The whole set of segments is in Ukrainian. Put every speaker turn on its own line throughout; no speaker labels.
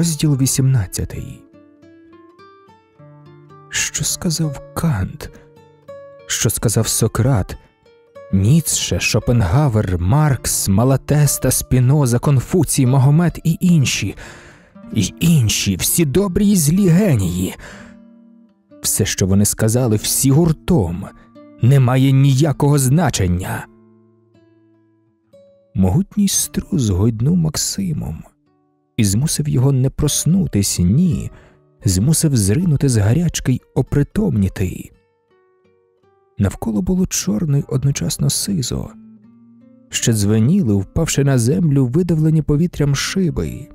Розділ 18. Що сказав Кант? Що сказав Сократ? Ніцше, Шопенгавер, Маркс, Малатеста, Спіноза, Конфуцій, Магомед і інші, І інші, всі добрі і злі генії. Все, що вони сказали, всі гуртом, не має ніякого значення. Могутній струс гойднув Максимом і змусив його не проснутись, ні, змусив зринути з гарячки й опритомніти. Навколо було чорно й одночасно сизо, ще дзвеніли, впавши на землю, видавлені повітрям шиби.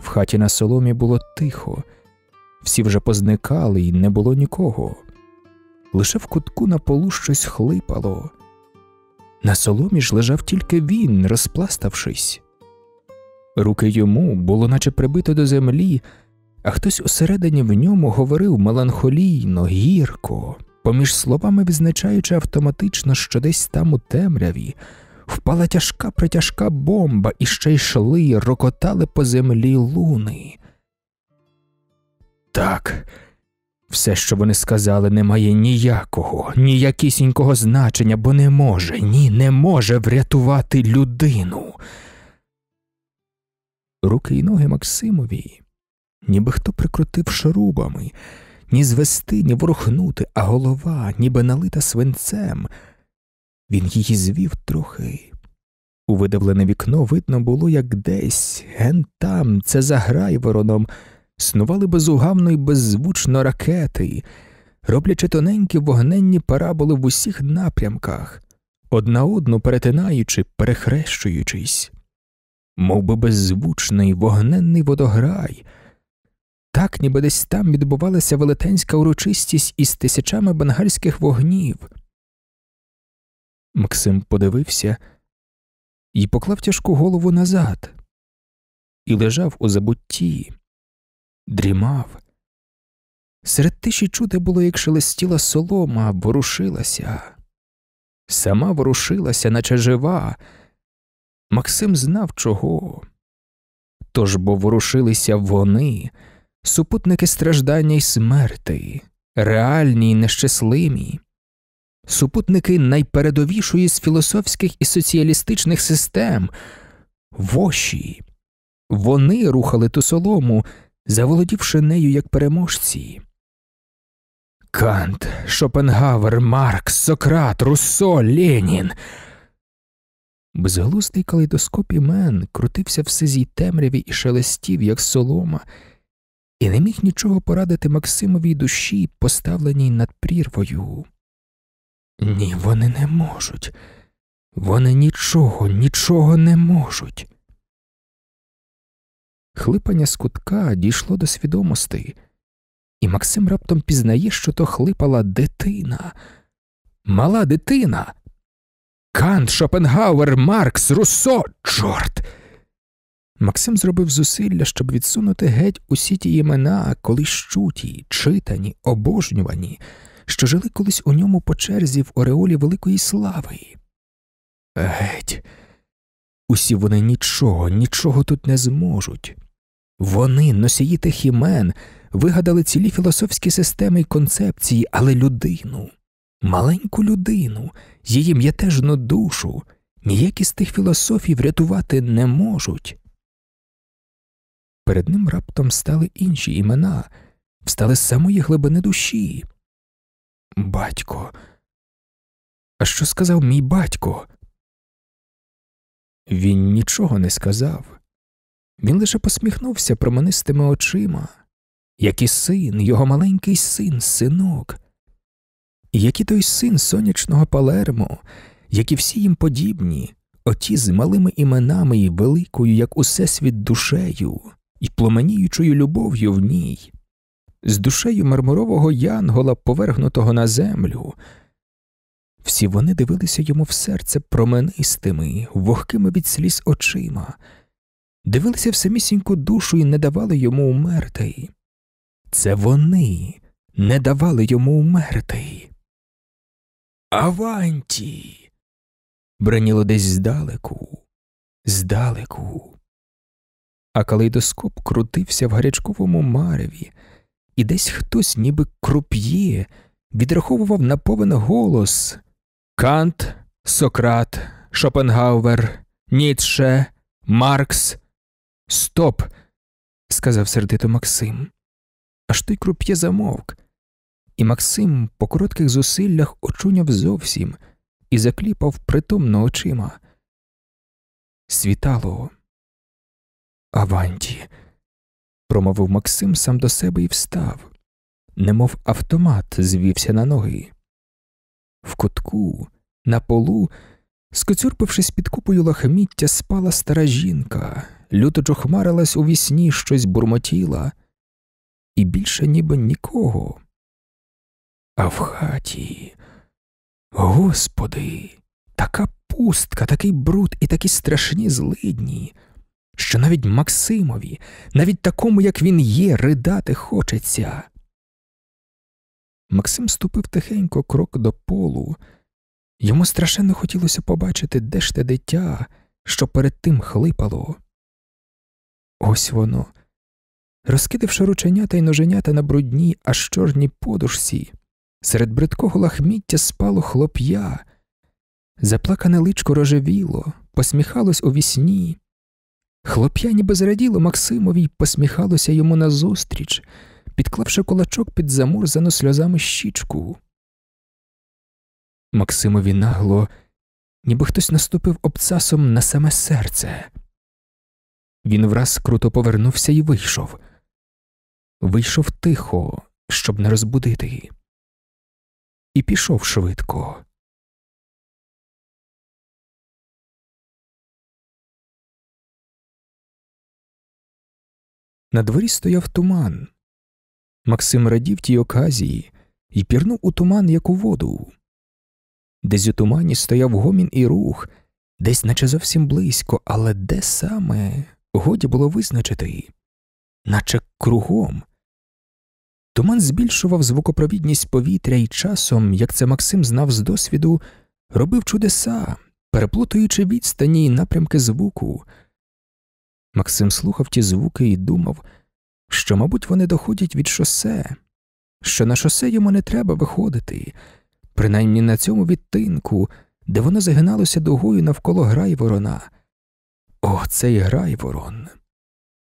В хаті на соломі було тихо, всі вже позникали і не було нікого. Лише в кутку на полу щось хлипало. На соломі ж лежав тільки він, розпластавшись. Руки йому було наче прибито до землі, а хтось усередині в ньому говорив меланхолійно, гірко, поміж словами визначаючи автоматично, що десь там у темряві, впала тяжка притяжка бомба і ще йшли, рокотали по землі луни. Так, все, що вони сказали, не має ніякого, ніякісінького значення, бо не може, ні, не може врятувати людину руки й ноги Максимові, ніби хто прикрутив шрубами, ні звести, ні ворухнути, а голова, ніби налита свинцем. Він її звів трохи. У видавлене вікно видно було, як десь, ген там, це за грайвороном, снували безугавно й беззвучно ракети, роблячи тоненькі вогненні параболи в усіх напрямках, одна одну перетинаючи, перехрещуючись мов би беззвучний вогненний водограй, так ніби десь там відбувалася велетенська урочистість із тисячами бенгальських вогнів. Максим подивився і поклав тяжку голову назад і лежав у забутті, дрімав. Серед тиші чути було, як шелестіла солома, ворушилася, сама ворушилася, наче жива. Максим знав чого. Тож бо ворушилися вони, супутники страждання й смерти, реальні й нещасливі, супутники найпередовішої з філософських і соціалістичних систем, воші. Вони рухали ту солому, заволодівши нею як переможці. Кант, Шопенгавер, Маркс, Сократ, Руссо, Ленін. Безглуздий калейдоскоп імен крутився в сизій темряві і шелестів, як солома, і не міг нічого порадити Максимовій душі, поставленій над прірвою. Ні, вони не можуть. Вони нічого, нічого не можуть. Хлипання з кутка дійшло до свідомостей, і Максим раптом пізнає, що то хлипала дитина, мала дитина, Кант, Шопенгауер, Маркс, Руссо, чорт. Максим зробив зусилля, щоб відсунути геть усі ті імена, колись чуті, читані, обожнювані, що жили колись у ньому по черзі в Ореолі великої слави. Геть, усі вони нічого, нічого тут не зможуть. Вони, носії тих імен, вигадали цілі філософські системи й концепції, але людину, маленьку людину, її м'ятежну душу, ніякі з тих філософій врятувати не можуть. Перед ним раптом стали інші імена, встали з самої глибини душі. Батько. А що сказав мій батько? Він нічого не сказав. Він лише посміхнувся променистими очима, як і син, його маленький син, синок як і той син сонячного Палермо, як і всі їм подібні, оті з малими іменами і великою, як усе світ душею, і пломеніючою любов'ю в ній, з душею мармурового янгола, повергнутого на землю. Всі вони дивилися йому в серце променистими, вогкими від сліз очима, дивилися в самісіньку душу і не давали йому умерти. Це вони не давали йому умерти. Аванті. Броніло десь здалеку, здалеку. А калейдоскоп крутився в гарячковому мареві, і десь хтось, ніби круп'є, відраховував на повен голос Кант, Сократ, Шопенгауер, Ніцше, Маркс. Стоп, сказав сердито Максим. Аж той круп'є замовк. І Максим по коротких зусиллях очуняв зовсім і закліпав притомно очима. Світало. Аванті, промовив Максим сам до себе і встав, немов автомат звівся на ноги. В кутку, на полу, скоцюрпившись під купою лахміття, спала стара жінка, люто чохмарилась у вісні, щось бурмотіла, і більше ніби нікого а в хаті. Господи, така пустка, такий бруд і такі страшні злидні, що навіть Максимові, навіть такому, як він є, ридати хочеться. Максим ступив тихенько крок до полу. Йому страшенно хотілося побачити, де ж те дитя, що перед тим хлипало. Ось воно, розкидавши рученята й ноженята на брудній, аж чорній подушці. Серед бридкого лахміття спало хлоп'я, заплакане личко рожевіло, посміхалось у вісні. Хлоп'я ніби зраділо Максимові й посміхалося йому назустріч, підклавши кулачок під замурзану сльозами щічку. Максимові нагло, ніби хтось наступив обцасом на саме серце. Він враз круто повернувся і вийшов. Вийшов тихо, щоб не розбудити і пішов швидко. На дворі стояв туман. Максим радів тій оказії і пірнув у туман, як у воду. Десь у тумані стояв гомін і рух, десь, наче зовсім близько, але де саме годі було визначити, наче кругом. Туман збільшував звукопровідність повітря і часом, як це Максим знав з досвіду, робив чудеса, переплутуючи відстані і напрямки звуку. Максим слухав ті звуки і думав, що, мабуть, вони доходять від шосе, що на шосе йому не треба виходити, принаймні на цьому відтинку, де воно загиналося дугою навколо грайворона. О, цей грайворон.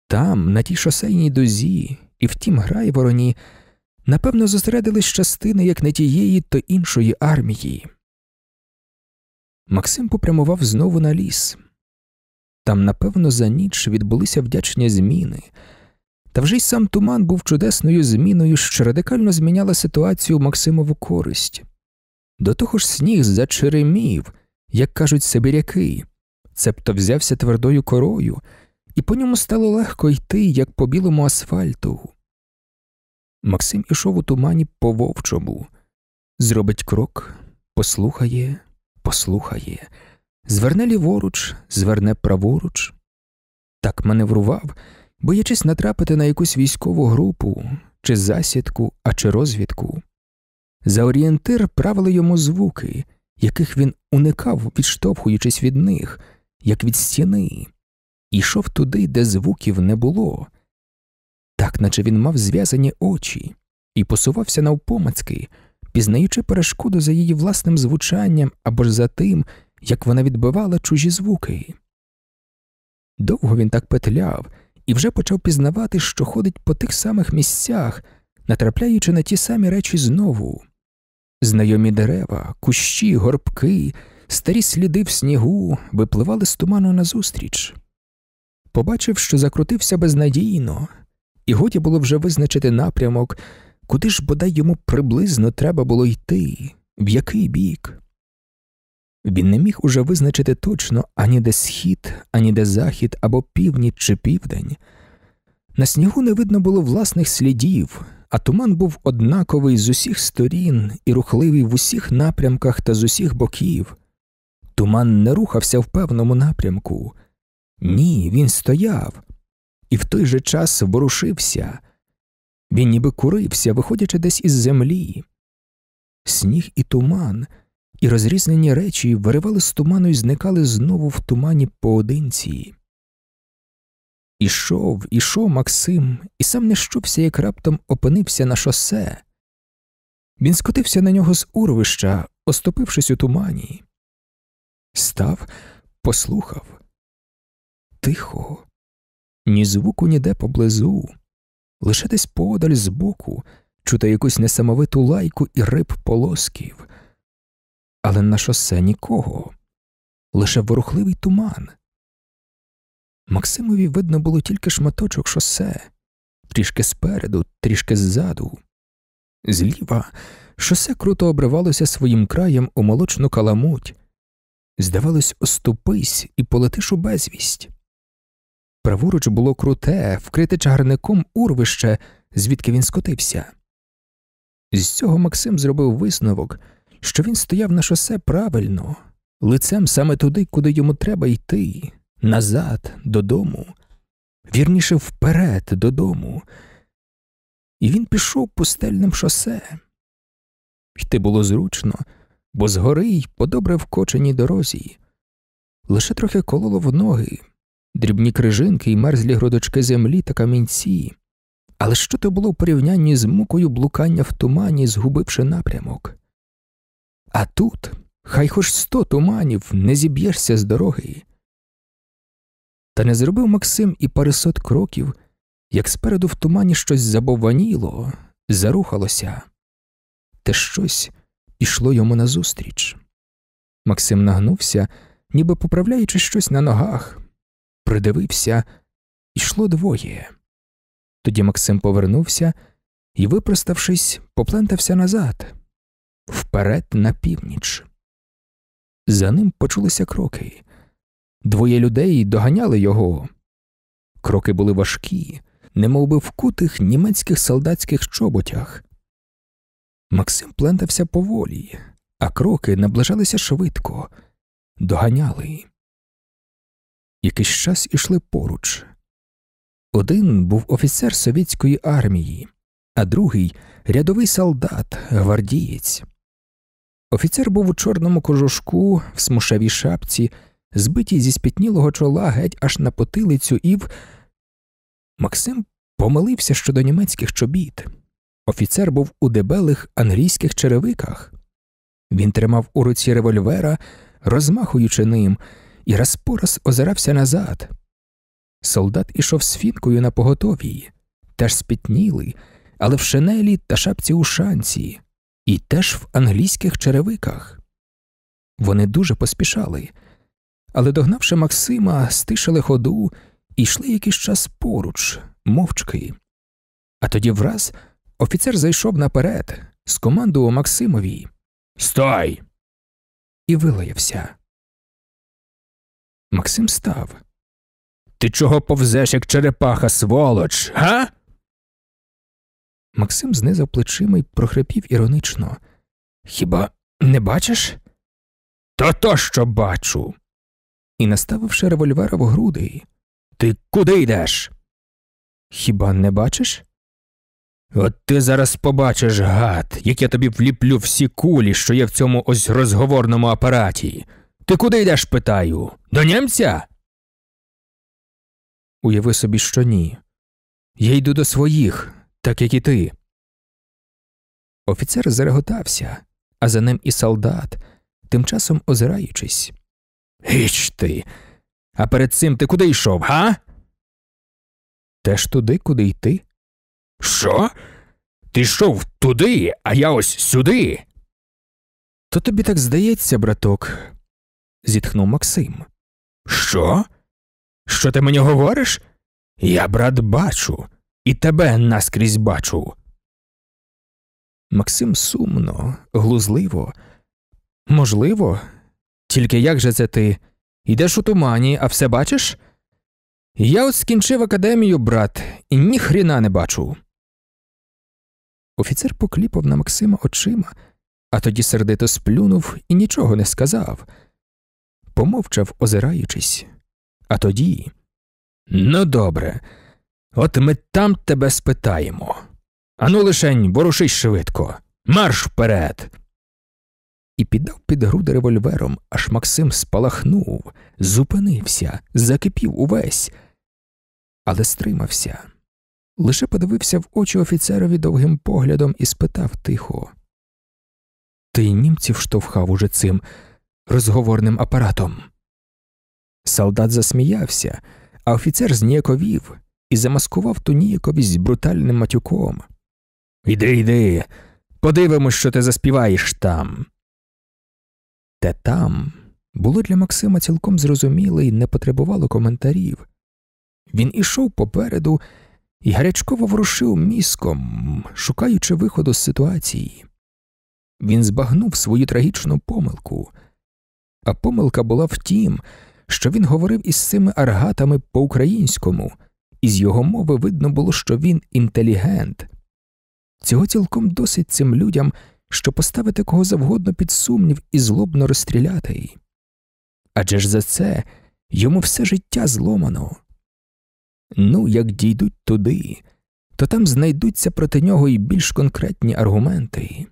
Там, на тій шосейній дозі, і втім Грайвороні, напевно, зосередились частини як не тієї, то іншої армії. Максим попрямував знову на ліс. Там, напевно, за ніч відбулися вдячні зміни, та вже й сам туман був чудесною зміною, що радикально зміняла ситуацію Максимову користь. До того ж сніг зачеремів, як кажуть сибіряки, цебто взявся твердою корою, і по ньому стало легко йти, як по білому асфальту. Максим ішов у тумані по вовчому. Зробить крок, послухає, послухає, зверне ліворуч, зверне праворуч. Так маневрував, боячись натрапити на якусь військову групу, чи засідку, а чи розвідку. За орієнтир правили йому звуки, яких він уникав, відштовхуючись від них, як від стіни, ішов туди, де звуків не було так наче він мав зв'язані очі, і посувався навпомацьки, пізнаючи перешкоду за її власним звучанням або ж за тим, як вона відбивала чужі звуки. Довго він так петляв і вже почав пізнавати, що ходить по тих самих місцях, натрапляючи на ті самі речі знову. Знайомі дерева, кущі, горбки, старі сліди в снігу випливали з туману назустріч. Побачив, що закрутився безнадійно, і годі було вже визначити напрямок, куди ж бодай йому приблизно треба було йти, в який бік. Він не міг уже визначити точно ані де схід, ані де захід, або північ чи південь. На снігу не видно було власних слідів, а туман був однаковий з усіх сторін і рухливий в усіх напрямках та з усіх боків. Туман не рухався в певному напрямку. Ні, він стояв, і в той же час ворушився. Він ніби курився, виходячи десь із землі. Сніг і туман, і розрізнені речі виривали з туману і зникали знову в тумані поодинці. Ішов, ішов Максим, і сам не щувся, як раптом опинився на шосе. Він скотився на нього з урвища, оступившись у тумані. Став, послухав. Тихо, ні звуку ніде поблизу, лише десь подаль збоку, чути якусь несамовиту лайку і риб полосків, але на шосе нікого, лише ворухливий туман. Максимові видно було тільки шматочок шосе, трішки спереду, трішки ззаду. Зліва шосе круто обривалося своїм краєм у молочну каламуть. Здавалось, оступись і полетиш у безвість. Праворуч було круте, вкрите чагарником урвище, звідки він скотився. З цього Максим зробив висновок, що він стояв на шосе правильно, лицем саме туди, куди йому треба йти, назад, додому, вірніше вперед, додому. І він пішов пустельним шосе. Йти було зручно, бо згори й по добре вкоченій дорозі. Лише трохи кололо в ноги дрібні крижинки і мерзлі грудочки землі та камінці. Але що то було в порівнянні з мукою блукання в тумані, згубивши напрямок? А тут хай хоч сто туманів не зіб'єшся з дороги. Та не зробив Максим і парисот кроків, як спереду в тумані щось забовваніло, зарухалося, те щось ішло йому назустріч. Максим нагнувся, ніби поправляючи щось на ногах, придивився, йшло двоє. Тоді Максим повернувся і, випроставшись, поплентався назад, вперед на північ. За ним почулися кроки. Двоє людей доганяли його. Кроки були важкі, немов би в німецьких солдатських чоботях. Максим плентався поволі, а кроки наближалися швидко, доганяли якийсь час ішли поруч. Один був офіцер совєтської армії, а другий рядовий солдат, гвардієць. Офіцер був у чорному кожушку, в смушавій шапці, збитій зі спітнілого чола геть аж на потилицю і в. Максим помилився щодо німецьких чобіт. Офіцер був у дебелих англійських черевиках. Він тримав у руці револьвера, розмахуючи ним і раз по раз озирався назад. Солдат ішов з фінкою на поготов'ї, теж спітнілий, але в шинелі та шапці у шанці, і теж в англійських черевиках. Вони дуже поспішали, але, догнавши Максима, стишили ходу і йшли якийсь час поруч, мовчки. А тоді враз офіцер зайшов наперед, скомандував Максимові Стой! і вилаявся. Максим став. Ти чого повзеш, як черепаха, сволоч, га? Максим знизав плечима і прохрипів іронично. Хіба не бачиш? То то, що бачу. І, наставивши револьвера в груди, ти куди йдеш? Хіба не бачиш? От ти зараз побачиш, гад, як я тобі вліплю всі кулі, що є в цьому ось розговорному апараті. Ти куди йдеш, питаю? До німця? Уяви собі, що ні. Я йду до своїх, так як і ти. Офіцер зареготався, а за ним і солдат, тим часом озираючись. Гіч ти. А перед цим ти куди йшов, га? Теж туди, куди йти. Що? Ти йшов туди, а я ось сюди. То тобі так здається, браток зітхнув Максим. Що? Що ти мені говориш? Я, брат, бачу, і тебе наскрізь бачу. Максим сумно, глузливо. Можливо, тільки як же це ти? Йдеш у тумані, а все бачиш? Я от скінчив академію, брат, і ніхріна не бачу. Офіцер покліпав на Максима очима, а тоді сердито сплюнув і нічого не сказав помовчав, озираючись, а тоді. Ну, добре, от ми там тебе спитаємо. Ану, лишень, ворушись швидко. Марш вперед. І піддав під груди револьвером, аж Максим спалахнув, зупинився, закипів увесь, але стримався, лише подивився в очі офіцерові довгим поглядом і спитав тихо Ти німців штовхав уже цим розговорним апаратом. Солдат засміявся, а офіцер зніяковів і замаскував ту ніяковість брутальним матюком. Іди, іди, подивимось, що ти заспіваєш там. Те там було для Максима цілком зрозуміле і не потребувало коментарів. Він ішов попереду і гарячково врушив міском, шукаючи виходу з ситуації. Він збагнув свою трагічну помилку. А помилка була в тім, що він говорив із цими аргатами по-українському, і з його мови видно було, що він інтелігент. Цього цілком досить цим людям, що поставити кого завгодно під сумнів і злобно розстріляти її. Адже ж за це йому все життя зломано. Ну, як дійдуть туди, то там знайдуться проти нього і більш конкретні аргументи.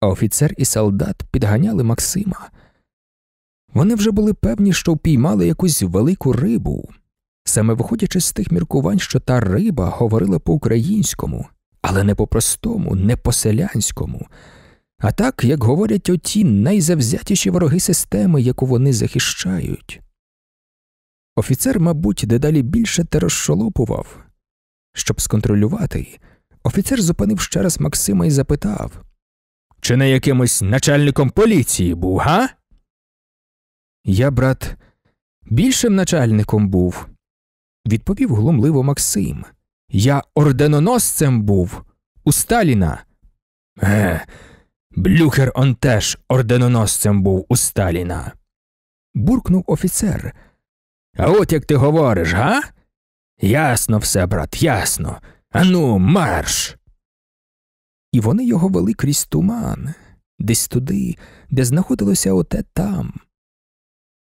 А офіцер і солдат підганяли Максима. Вони вже були певні, що впіймали якусь велику рибу. Саме виходячи з тих міркувань, що та риба говорила по-українському, але не по-простому, не по-селянському, а так, як говорять оті найзавзятіші вороги системи, яку вони захищають. Офіцер, мабуть, дедалі більше те розшолопував. Щоб сконтролювати, офіцер зупинив ще раз Максима і запитав Чи не якимось начальником поліції був, га? Я, брат, більшим начальником був, відповів глумливо Максим. Я орденоносцем був у Сталіна. Е, блюхер он теж орденоносцем був у Сталіна. буркнув офіцер. А от як ти говориш, га? Ясно все, брат, ясно. Ану, марш. І вони його вели крізь туман, десь туди, де знаходилося оте там,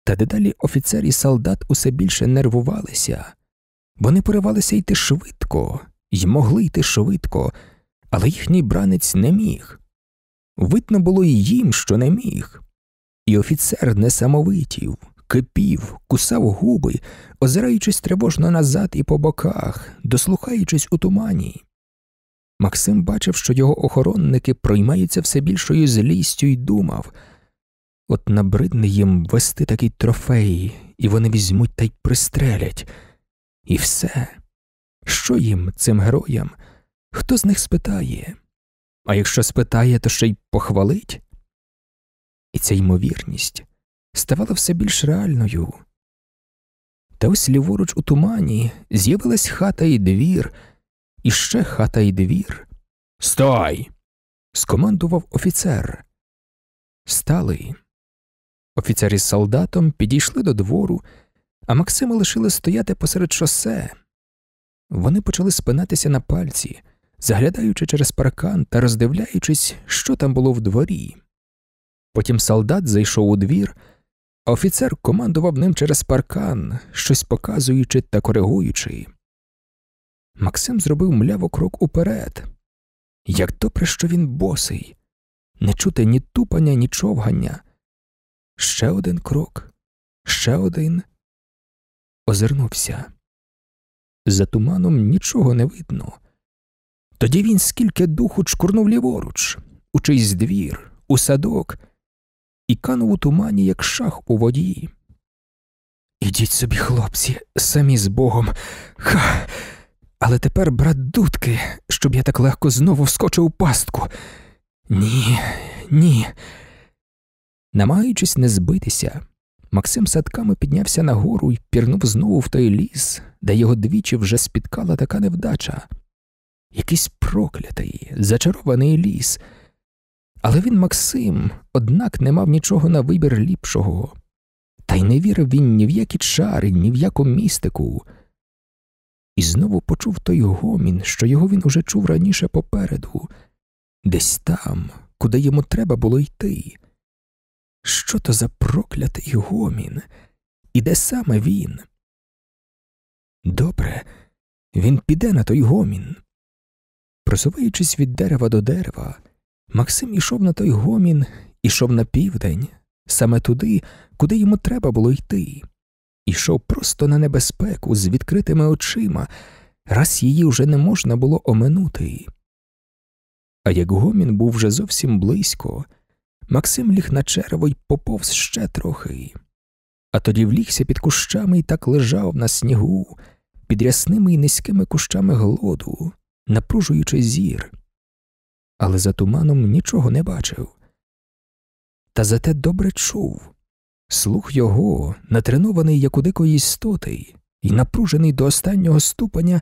та дедалі офіцер і солдат усе більше нервувалися, вони поривалися йти швидко, й могли йти швидко, але їхній бранець не міг. Видно було і їм, що не міг. І офіцер несамовитів, кипів, кусав губи, озираючись тривожно назад і по боках, дослухаючись у тумані. Максим бачив, що його охоронники проймаються все більшою злістю і думав. От набридне їм вести такий трофей, і вони візьмуть та й пристрелять. І все, що їм, цим героям, хто з них спитає? А якщо спитає, то ще й похвалить? І ця ймовірність ставала все більш реальною. Та ось ліворуч у тумані з'явилась хата і двір, і ще хата і двір. Стой! скомандував офіцер. Стали. Офіцер із солдатом підійшли до двору, а Максима лишили стояти посеред шосе. Вони почали спинатися на пальці, заглядаючи через паркан та роздивляючись, що там було в дворі. Потім солдат зайшов у двір, а офіцер командував ним через паркан, щось показуючи та коригуючи. Максим зробив мляво крок уперед. Як добре, що він босий, не чути ні тупання, ні човгання. Ще один крок, ще один. Озирнувся. За туманом нічого не видно. Тоді він скільки духу чкурнув ліворуч, у чийсь двір, у садок, і канув у тумані, як шах у воді. Ідіть собі, хлопці, самі з Богом. Ха! Але тепер, брат, дудки, щоб я так легко знову вскочив у пастку. Ні, ні. Намагаючись не збитися, Максим садками піднявся нагору і пірнув знову в той ліс, де його двічі вже спіткала така невдача. Якийсь проклятий, зачарований ліс. Але він, Максим, однак не мав нічого на вибір ліпшого, та й не вірив він ні в які чари, ні в яку містику. І знову почув той гомін, що його він уже чув раніше попереду, десь там, куди йому треба було йти. Що то за проклятий гомін? І де саме він? Добре, він піде на той гомін. Просуваючись від дерева до дерева, Максим ішов на той гомін, ішов на південь, саме туди, куди йому треба було йти, ішов просто на небезпеку з відкритими очима, раз її вже не можна було оминути. А як гомін був вже зовсім близько. Максим ліг на черево й поповз ще трохи, а тоді влігся під кущами і так лежав на снігу, під рясними і низькими кущами голоду, напружуючи зір, але за туманом нічого не бачив. Та зате добре чув слух його, натренований як у дикої істоти і напружений до останнього ступеня,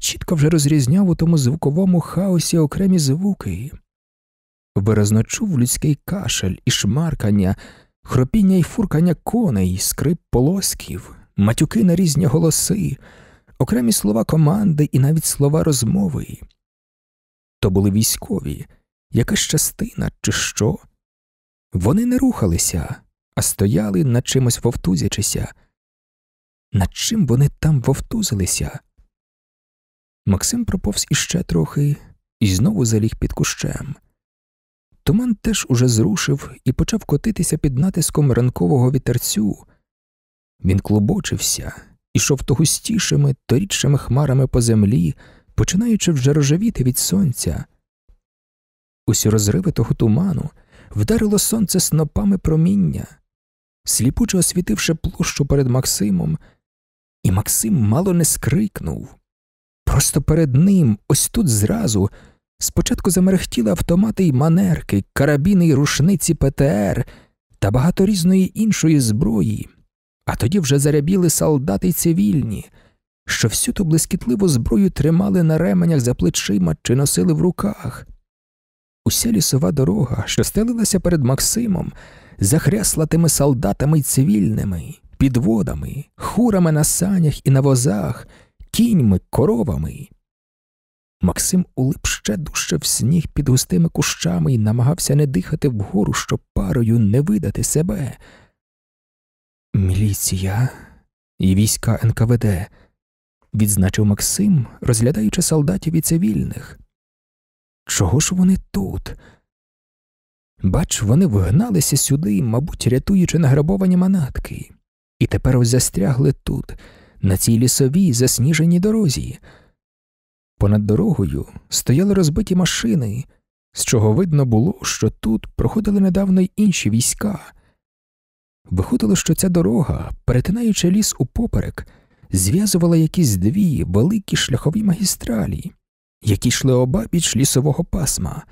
чітко вже розрізняв у тому звуковому хаосі окремі звуки. Виразно чув людський кашель і шмаркання, хропіння й фуркання коней, скрип полосків, матюки на різні голоси, окремі слова команди і навіть слова розмови. То були військові, якась частина, чи що. Вони не рухалися, а стояли над чимось вовтузячися. Над чим вони там вовтузилися? Максим проповз іще трохи і знову заліг під кущем. Туман теж уже зрушив і почав котитися під натиском ранкового вітерцю. Він клубочився, ішов то густішими, то рідшими хмарами по землі, починаючи вже рожевіти від сонця. Усі розриви того туману вдарило сонце снопами проміння, сліпуче освітивши площу перед Максимом, і Максим мало не скрикнув. Просто перед ним, ось тут зразу, Спочатку замерехтіли автомати й манерки, карабіни й рушниці ПТР та багато різної іншої зброї, а тоді вже зарябіли солдати й цивільні, що всю ту блискітливу зброю тримали на ременях за плечима чи носили в руках. Уся лісова дорога, що стелилася перед Максимом, захрясла тими солдатами й цивільними, підводами, хурами на санях і на возах, кіньми, коровами. Максим улип ще дужче в сніг під густими кущами і намагався не дихати вгору, щоб парою не видати себе. Міліція і війська НКВД, відзначив Максим, розглядаючи солдатів і цивільних. Чого ж вони тут? Бач, вони вгналися сюди, мабуть, рятуючи награбовані манатки, і тепер ось застрягли тут, на цій лісовій засніженій дорозі. Понад дорогою стояли розбиті машини, з чого видно було, що тут проходили недавно й інші війська. Виходило, що ця дорога, перетинаючи ліс упоперек, зв'язувала якісь дві великі шляхові магістралі, які йшли обабіч лісового пасма.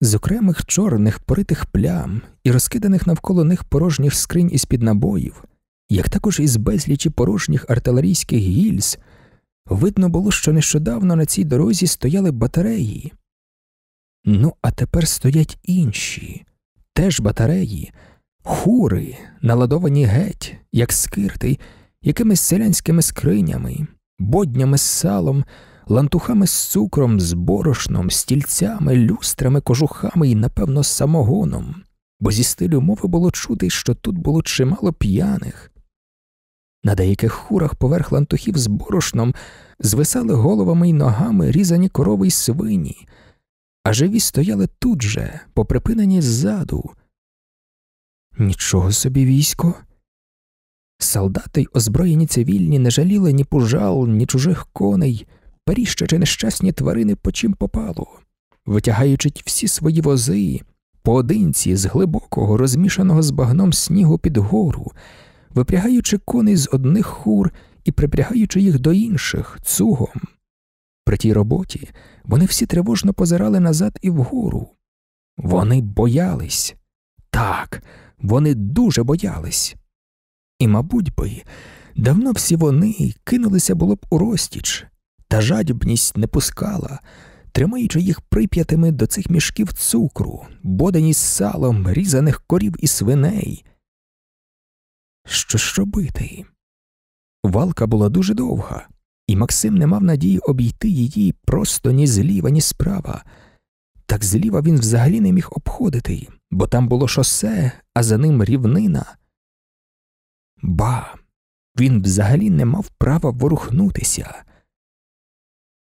З окремих чорних поритих плям і розкиданих навколо них порожніх скринь із під набоїв, як також із безлічі порожніх артилерійських гільз. Видно було, що нещодавно на цій дорозі стояли батареї. Ну, а тепер стоять інші, теж батареї, хури, наладовані геть, як скирти, якимись селянськими скринями, боднями з салом, лантухами з цукром, з борошном, стільцями, люстрами, кожухами і, напевно, самогоном, бо зі стилю мови було чути, що тут було чимало п'яних. На деяких хурах поверх лантухів з борошном звисали головами й ногами різані корови й свині, а живі стояли тут же, поприпинені ззаду. Нічого собі військо. Солдати й озброєні цивільні не жаліли ні пужал, ні чужих коней, періщачи нещасні тварини по чим попало, витягаючи всі свої вози, поодинці з глибокого, розмішаного з багном снігу під гору випрягаючи коней з одних хур і припрягаючи їх до інших цугом. При тій роботі вони всі тривожно позирали назад і вгору. Вони боялись. Так, вони дуже боялись. І, мабуть би, давно всі вони кинулися було б у розтіч, та жадібність не пускала, тримаючи їх прип'ятими до цих мішків цукру, бодені з салом різаних корів і свиней, що ж робити? Валка була дуже довга, і Максим не мав надії обійти її просто ні зліва, ні справа. Так зліва він взагалі не міг обходити, бо там було шосе, а за ним рівнина. Ба, він взагалі не мав права ворухнутися.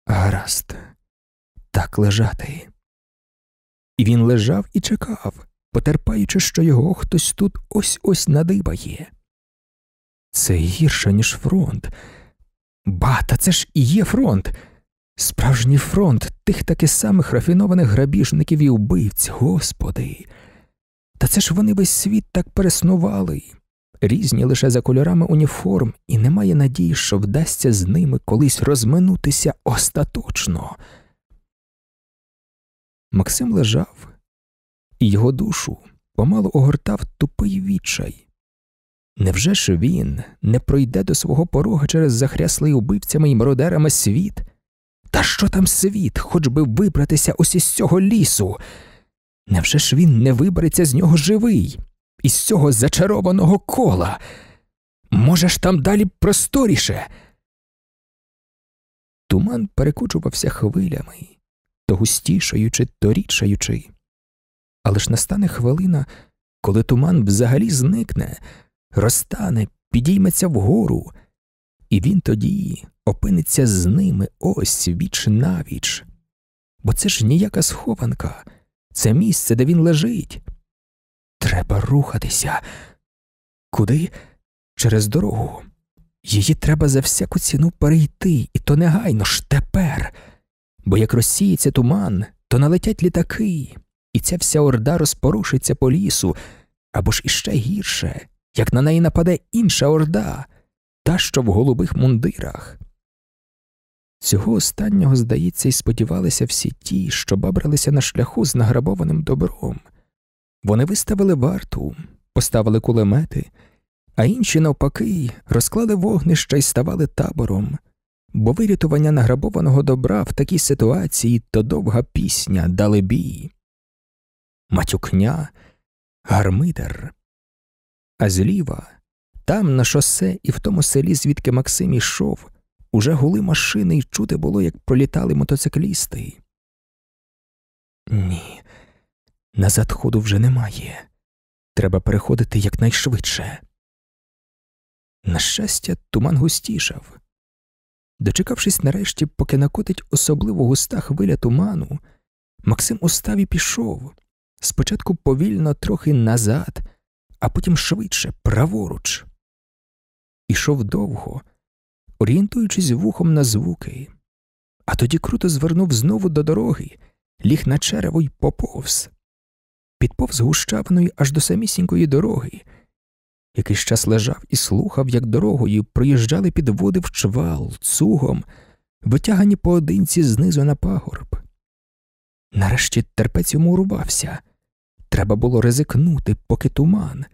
Гаразд, так лежати. І він лежав і чекав, потерпаючи, що його хтось тут ось ось надибає. Це гірше, ніж фронт. Ба, та це ж і є фронт. Справжній фронт тих таки самих рафінованих грабіжників і вбивць, господи. Та це ж вони весь світ так переснували, різні лише за кольорами уніформ, і немає надії, що вдасться з ними колись розминутися остаточно. Максим лежав, і його душу помалу огортав тупий відчай. Невже ж він не пройде до свого порога через захряслий убивцями і мродерами світ? Та що там світ, хоч би вибратися ось із цього лісу? Невже ж він не вибереться з нього живий, із цього зачарованого кола? Може ж там далі просторіше? Туман перекочувався хвилями, то густішаючи, то рідшаючи. Але ж настане хвилина, коли туман взагалі зникне розтане, підійметься вгору, і він тоді опиниться з ними ось віч навіч. Бо це ж ніяка схованка, це місце, де він лежить. Треба рухатися. Куди? Через дорогу. Її треба за всяку ціну перейти, і то негайно ж тепер. Бо як розсіється туман, то налетять літаки, і ця вся орда розпорушиться по лісу або ж іще гірше як на неї нападе інша орда, та що в голубих мундирах. Цього останнього, здається, і сподівалися всі ті, що бабралися на шляху з награбованим добром. Вони виставили варту, поставили кулемети, а інші, навпаки, розклали вогнища і ставали табором, бо вирятування награбованого добра в такій ситуації то довга пісня, далебій. Матюкня, гармидер, а зліва, там на шосе і в тому селі, звідки Максим йшов, уже гули машини і чути було, як пролітали мотоциклісти. Ні, назад ходу вже немає. Треба переходити якнайшвидше. На щастя, туман густішав. Дочекавшись нарешті, поки накотить особливо густа хвиля туману, Максим устав і пішов. Спочатку повільно трохи назад, а потім швидше, праворуч. Ішов довго, орієнтуючись вухом на звуки, а тоді круто звернув знову до дороги, ліг на черево й поповз, підповз гущавною аж до самісінької дороги. Якийсь час лежав і слухав, як дорогою проїжджали під води в чвал, цугом, витягані поодинці знизу на пагорб. Нарешті терпець йому урвався. Треба було ризикнути, поки туман.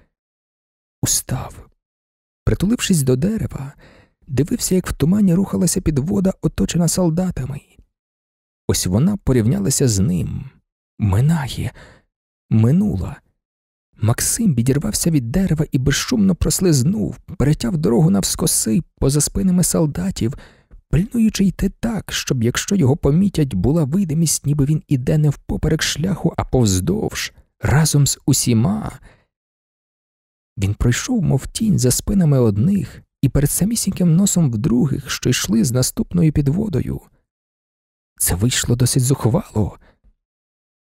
Устав. Притулившись до дерева, дивився, як в тумані рухалася підвода, оточена солдатами. Ось вона порівнялася з ним. Минає, минула. Максим відірвався від дерева і безшумно прослизнув, перетяв дорогу навскоси поза спинами солдатів, пильнуючи йти так, щоб, якщо його помітять, була видимість, ніби він іде не впоперек шляху, а повздовж разом з усіма. Він пройшов, мов тінь, за спинами одних і перед самісіньким носом в других, що йшли з наступною підводою. Це вийшло досить зухвало,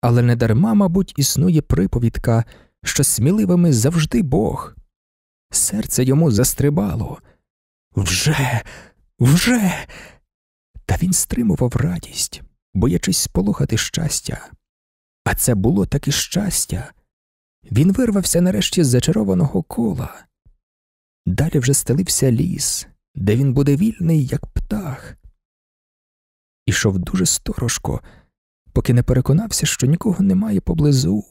але недарма, мабуть, існує приповідка, що сміливими завжди Бог. Серце йому застрибало. Вже, вже. Та він стримував радість, боячись сполохати щастя а це було таке щастя. Він вирвався нарешті з зачарованого кола. Далі вже стелився ліс, де він буде вільний, як птах. Ішов дуже сторожко, поки не переконався, що нікого немає поблизу,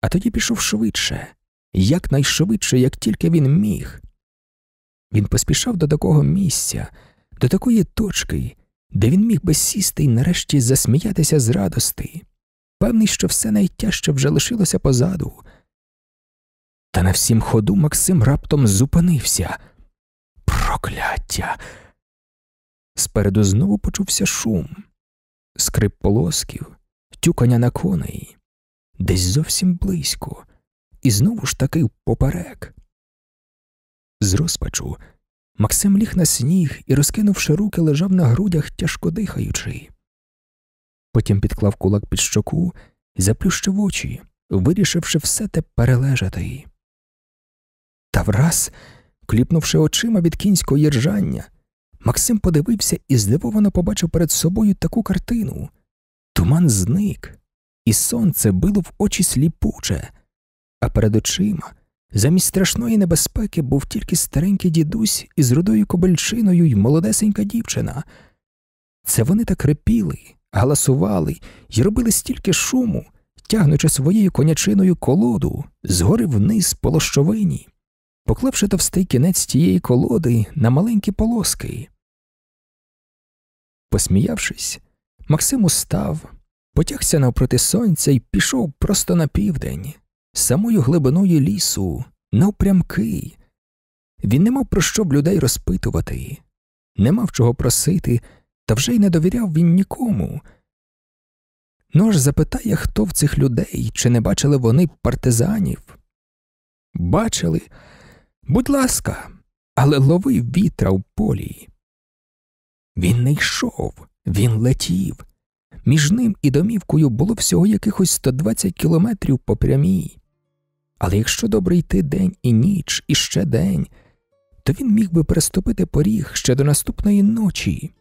а тоді пішов швидше, якнайшвидше, як тільки він міг. Він поспішав до такого місця, до такої точки, де він міг би сісти і нарешті засміятися з радости певний, що все найтяжче вже лишилося позаду. Та на всім ходу Максим раптом зупинився. Прокляття. Спереду знову почувся шум, скрип полосків, тюкання на коней, десь зовсім близько, і знову ж таки поперек. З розпачу Максим ліг на сніг і, розкинувши руки, лежав на грудях, тяжко дихаючи. Потім підклав кулак під щоку і заплющив очі, вирішивши все те перележати. Та враз, кліпнувши очима від кінського єржання, Максим подивився і здивовано побачив перед собою таку картину. Туман зник, і сонце било в очі сліпуче, а перед очима замість страшної небезпеки був тільки старенький дідусь із рудою кобельчиною й молодесенька дівчина. Це вони так репіли, галасували і робили стільки шуму, тягнучи своєю конячиною колоду згори вниз по лощовині, поклавши товстий кінець тієї колоди на маленькі полоски. Посміявшись, Максим устав, потягся навпроти сонця і пішов просто на південь, самою глибиною лісу, навпрямки. Він не мав про що б людей розпитувати, не мав чого просити, та вже й не довіряв він нікому. Нож запитає, хто в цих людей, чи не бачили вони партизанів. Бачили, будь ласка, але лови вітра в полі. Він не йшов, він летів. Між ним і домівкою було всього якихось 120 кілометрів по прямій. Але якщо добре йти день і ніч, і ще день, то він міг би переступити поріг ще до наступної ночі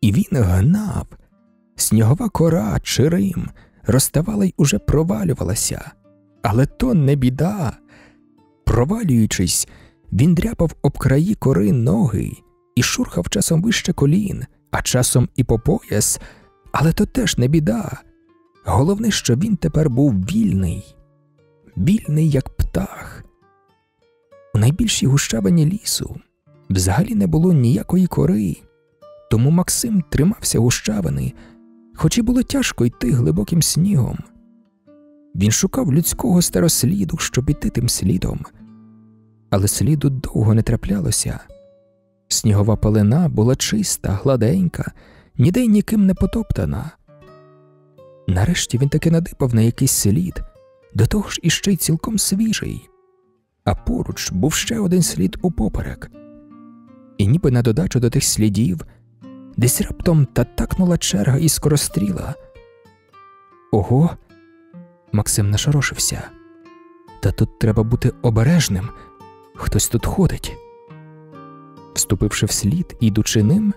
і він гнав. Снігова кора чи Рим розставала й уже провалювалася, але то не біда. Провалюючись, він дряпав об краї кори ноги і шурхав часом вище колін, а часом і по пояс, але то теж не біда. Головне, що він тепер був вільний, вільний, як птах. У найбільшій гущавині лісу взагалі не було ніякої кори, тому Максим тримався гущавини, хоч і було тяжко йти глибоким снігом. Він шукав людського старосліду, щоб іти тим слідом, але сліду довго не траплялося. Снігова палина була чиста, гладенька, ніде й ніким не потоптана. Нарешті він таки надипав на якийсь слід, до того ж іще й цілком свіжий, а поруч був ще один слід упоперек, і ніби на додачу до тих слідів десь раптом татакнула черга і скоростріла. Ого, Максим нашорошився. Та тут треба бути обережним. Хтось тут ходить. Вступивши вслід і йдучи ним,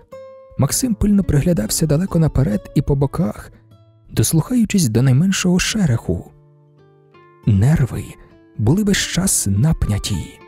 Максим пильно приглядався далеко наперед і по боках, дослухаючись до найменшого шереху. Нерви були весь час напняті.